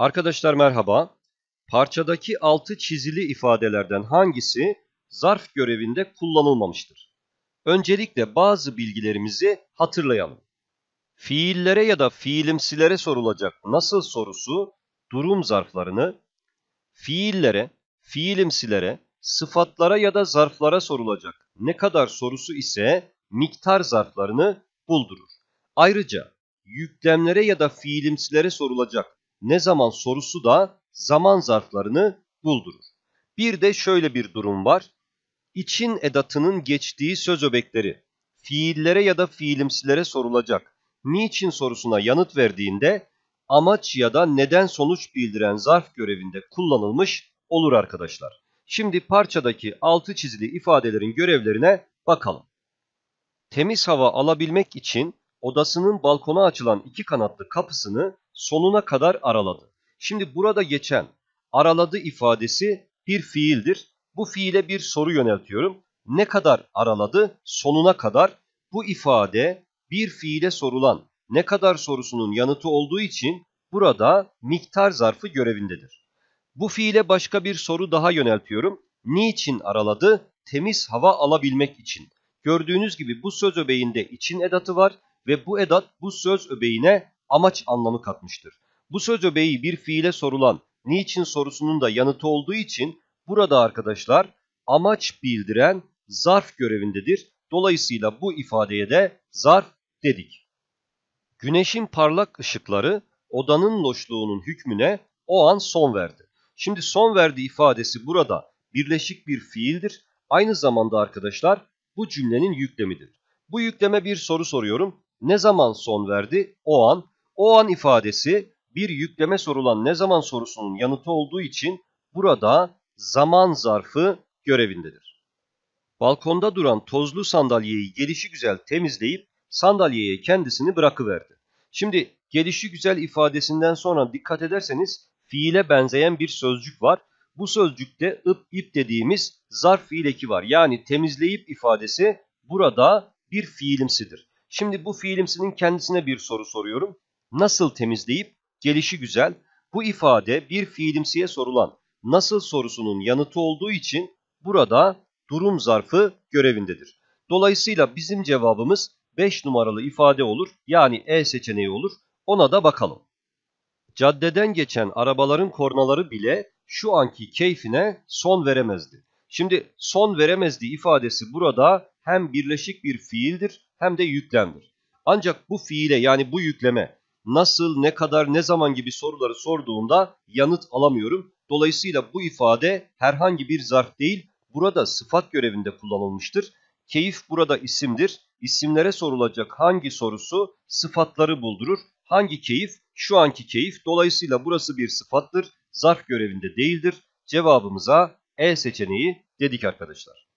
Arkadaşlar merhaba. Parçadaki altı çizili ifadelerden hangisi zarf görevinde kullanılmamıştır? Öncelikle bazı bilgilerimizi hatırlayalım. Fiillere ya da fiilimsilere sorulacak nasıl sorusu durum zarflarını, fiillere, fiilimsilere, sıfatlara ya da zarflara sorulacak ne kadar sorusu ise miktar zarflarını buldurur. Ayrıca yüklemlere ya da fiilimsilere sorulacak ne zaman sorusu da zaman zarflarını buldurur. Bir de şöyle bir durum var. İçin edatının geçtiği söz öbekleri fiillere ya da fiilimsilere sorulacak niçin sorusuna yanıt verdiğinde amaç ya da neden sonuç bildiren zarf görevinde kullanılmış olur arkadaşlar. Şimdi parçadaki altı çizili ifadelerin görevlerine bakalım. Temiz hava alabilmek için odasının balkona açılan iki kanatlı kapısını sonuna kadar araladı. Şimdi burada geçen araladı ifadesi bir fiildir. Bu fiile bir soru yöneltiyorum. Ne kadar araladı? Sonuna kadar bu ifade bir fiile sorulan ne kadar sorusunun yanıtı olduğu için burada miktar zarfı görevindedir. Bu fiile başka bir soru daha yöneltiyorum. Niçin araladı? Temiz hava alabilmek için. Gördüğünüz gibi bu söz öbeğinde için edatı var ve bu edat bu söz öbeğine amaç anlamı katmıştır. Bu söz öbeği bir fiile sorulan niçin sorusunun da yanıtı olduğu için burada arkadaşlar amaç bildiren zarf görevindedir. Dolayısıyla bu ifadeye de zarf dedik. Güneşin parlak ışıkları odanın loşluğunun hükmüne o an son verdi. Şimdi son verdi ifadesi burada birleşik bir fiildir. Aynı zamanda arkadaşlar bu cümlenin yüklemidir. Bu yükleme bir soru soruyorum. Ne zaman son verdi? O an o an ifadesi bir yükleme sorulan ne zaman sorusunun yanıtı olduğu için burada zaman zarfı görevindedir. Balkonda duran tozlu sandalyeyi gelişi güzel temizleyip sandalyeye kendisini bırakıverdi. Şimdi gelişi güzel ifadesinden sonra dikkat ederseniz fiile benzeyen bir sözcük var. Bu sözcükte ıp ip dediğimiz zarf fiil var. Yani temizleyip ifadesi burada bir fiilimsidir. Şimdi bu fiilimsinin kendisine bir soru soruyorum nasıl temizleyip gelişi güzel bu ifade bir fiilimsiye sorulan nasıl sorusunun yanıtı olduğu için burada durum zarfı görevindedir. Dolayısıyla bizim cevabımız 5 numaralı ifade olur yani E seçeneği olur ona da bakalım. Caddeden geçen arabaların kornaları bile şu anki keyfine son veremezdi. Şimdi son veremezdi ifadesi burada hem birleşik bir fiildir hem de yüklemdir. Ancak bu fiile yani bu yükleme nasıl, ne kadar, ne zaman gibi soruları sorduğunda yanıt alamıyorum. Dolayısıyla bu ifade herhangi bir zarf değil, burada sıfat görevinde kullanılmıştır. Keyif burada isimdir. İsimlere sorulacak hangi sorusu sıfatları buldurur. Hangi keyif? Şu anki keyif. Dolayısıyla burası bir sıfattır. Zarf görevinde değildir. Cevabımıza E seçeneği dedik arkadaşlar.